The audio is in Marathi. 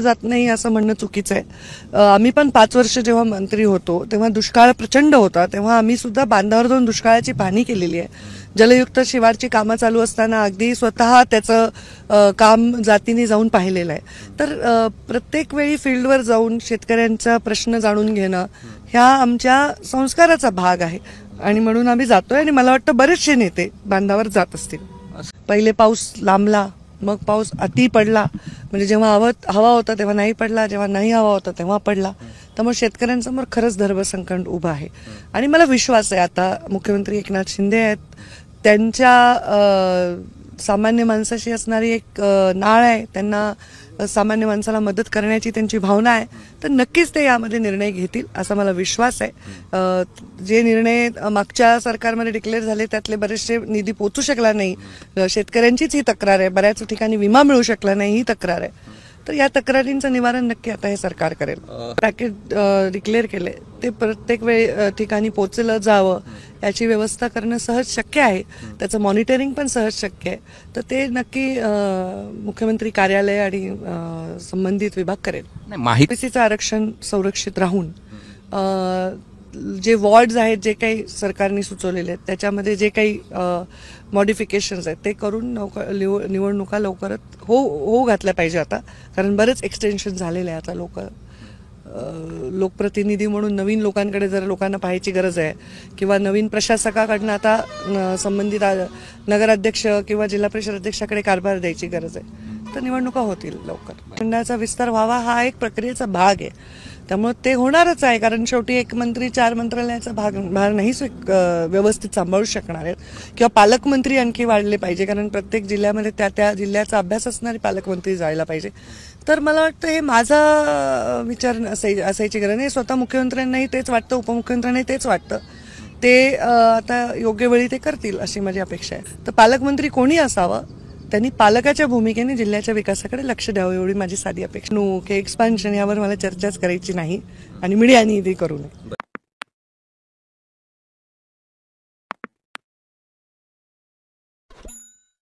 जात नाही असं म्हणणं चुकीचं आहे आम्ही पण पाच वर्ष जेव्हा मंत्री होतो तेव्हा दुष्काळ प्रचंड होता तेव्हा आम्ही सुद्धा बांधावर जाऊन दुष्काळाची पाहणी केलेली आहे जलयुक्त शिवारची कामं चालू असताना अगदी स्वतः त्याचं काम जातीने जाऊन पाहिलेलं आहे तर प्रत्येक वेळी फील्डवर जाऊन शेतकऱ्यांचा प्रश्न जाणून घेणं ह्या आमच्या संस्काराचा भाग आहे आणि म्हणून आम्ही जातोय आणि मला वाटतं बरेचसे नेते बांधावर जात असतील पहिले पाऊस लांबला मग पाऊस अति पडला म्हणजे जेव्हा हवा हवा होता तेव्हा नाही पडला जेव्हा नाही हवा होता तेव्हा पडला मग शेतकऱ्यांसमोर खरंच धर्मसंकट उभं आहे आणि मला विश्वास आहे आता मुख्यमंत्री एकनाथ शिंदे आहेत त्यांच्या सामान्य माणसाशी असणारी एक नाळ आहे त्यांना सामान्य माणसाला मदत करण्याची त्यांची भावना आहे तर नक्कीच ते यामध्ये निर्णय घेतील असा मला विश्वास आहे जे निर्णय मागच्या सरकारमध्ये डिक्लेअर झाले त्यातले बरेचसे निधी पोचू शकला नाही शेतकऱ्यांचीच ही तक्रार आहे बऱ्याच ठिकाणी विमा मिळू शकला नाही ही तक्रार आहे तर या तक्रारींचं निवारण नक्की आता हे सरकार करेल पॅकेज डिक्लेअर केले ते प्रत्येक वेळ ठिकाणी पोचलं जावं याची व्यवस्था करणं सहज शक्य आहे त्याचं मॉनिटरिंग पण सहज शक्य आहे तर ते नक्की मुख्यमंत्री कार्यालय आणि संबंधित विभाग करेल माहितीचं आरक्षण संरक्षित राहून जे वॉर्ड्स आहेत जे काही सरकारने सुचवलेले आहेत त्याच्यामध्ये जे काही मॉडिफिकेशन्स आहेत ते करून निवडणुका लवकरच हो हो घातल्या पाहिजे आता कारण बरेच एक्सटेन्शन झालेलं आहे आता लोक लोकप्रतिनिधी म्हणून नवीन लोकांकडे जर लोकांना पाहायची गरज आहे किंवा नवीन प्रशासकाकडनं आता संबंधित नगराध्यक्ष किंवा जिल्हा परिषद अध्यक्षाकडे कारभार द्यायची गरज आहे तर निवडणुका होतील लवकर मंडळाचा विस्तार व्हावा हा एक प्रक्रियेचा भाग आहे त्यामुळे ते होणारच आहे कारण शेवटी एक मंत्री चार मंत्रालयाचा भाग भार नाही व्यवस्थित सांभाळू शकणार आहेत किंवा पालकमंत्री आणखी वाढले पाहिजे कारण प्रत्येक जिल्ह्यामध्ये त्या त्या जिल्ह्याचा अभ्यास असणारे पालकमंत्री जायला पाहिजे तर मला वाटतं हे माझा विचार असाय असायची गरज नाही स्वतः मुख्यमंत्र्यांनाही तेच वाटतं उपमुख्यमंत्र्यांनाही तेच वाटतं ते आता योग्य वेळी ते करतील अशी माझी अपेक्षा आहे तर पालकमंत्री कोणी असावं त्यांनी पालकाच्या भूमिकेने जिल्ह्याच्या विकासाकडे लक्ष द्यावं एवढी माझी साधी अपेक्षा नो एक्सपान्शन यावर मला चर्चाच करायची नाही आणि मीडियाने करू नये